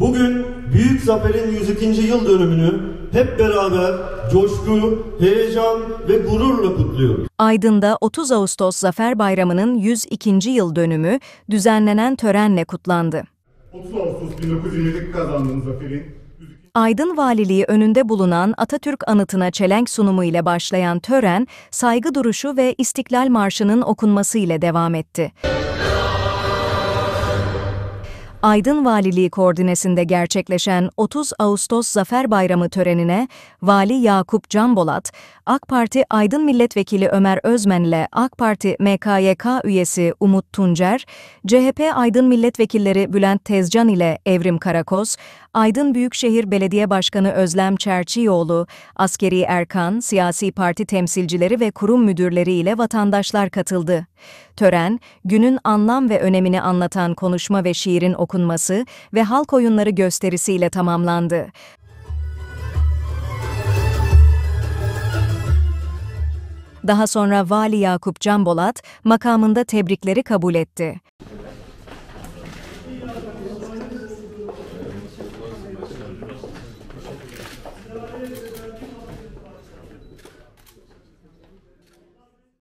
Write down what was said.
Bugün Büyük Zafer'in 102. yıl dönümünü hep beraber coşku, heyecan ve gururla kutluyoruz. Aydın'da 30 Ağustos Zafer Bayramı'nın 102. yıl dönümü düzenlenen törenle kutlandı. 30 Ağustos 1920'de kazandığımız zaferin Aydın Valiliği önünde bulunan Atatürk anıtına çelenk sunumu ile başlayan tören, saygı duruşu ve İstiklal Marşı'nın okunması ile devam etti. Aydın Valiliği koordinesinde gerçekleşen 30 Ağustos Zafer Bayramı törenine Vali Yakup Canbolat, AK Parti Aydın Milletvekili Ömer Özmen ile AK Parti MKYK üyesi Umut Tuncer, CHP Aydın Milletvekilleri Bülent Tezcan ile Evrim Karakoz, Aydın Büyükşehir Belediye Başkanı Özlem Çerçioğlu, askeri erkan, siyasi parti temsilcileri ve kurum müdürleri ile vatandaşlar katıldı. Tören, günün anlam ve önemini anlatan konuşma ve şiirin okunması ve halk oyunları gösterisiyle tamamlandı. Daha sonra Vali Yakup Canbolat makamında tebrikleri kabul etti.